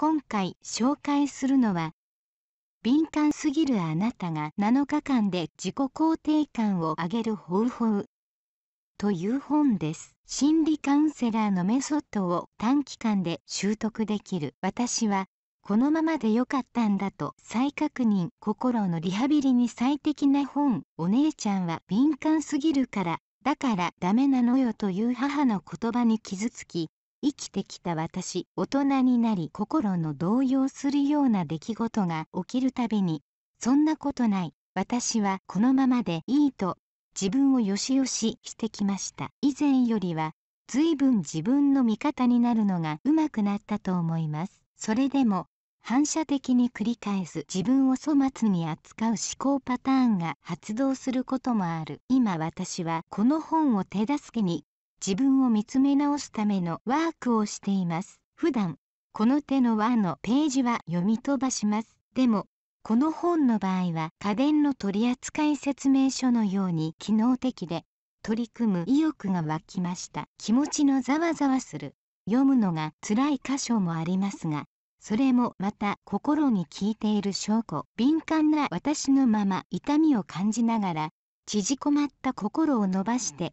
今回紹介するのは敏感すぎるあなたが7日間で自己肯定感を上げる方法という本です心理カウンセラーのメソッドを短期間で習得できる私はこのままでよかったんだと再確認心のリハビリに最適な本お姉ちゃんは敏感すぎるからだからダメなのよという母の言葉に傷つき生きてきた私大人になり心の動揺するような出来事が起きるたびにそんなことない私はこのままでいいと自分をよしよししてきました以前よりは随分自分の味方になるのがうまくなったと思いますそれでも反射的に繰り返す自分を粗末に扱う思考パターンが発動することもある今私はこの本を手助けに自分を見つめ直すためのワークをしています普段この手の輪のページは読み飛ばしますでもこの本の場合は家電の取扱説明書のように機能的で取り組む意欲が湧きました気持ちのざわざわする読むのが辛い箇所もありますがそれもまた心に効いている証拠敏感な私のまま痛みを感じながら縮こまった心を伸ばして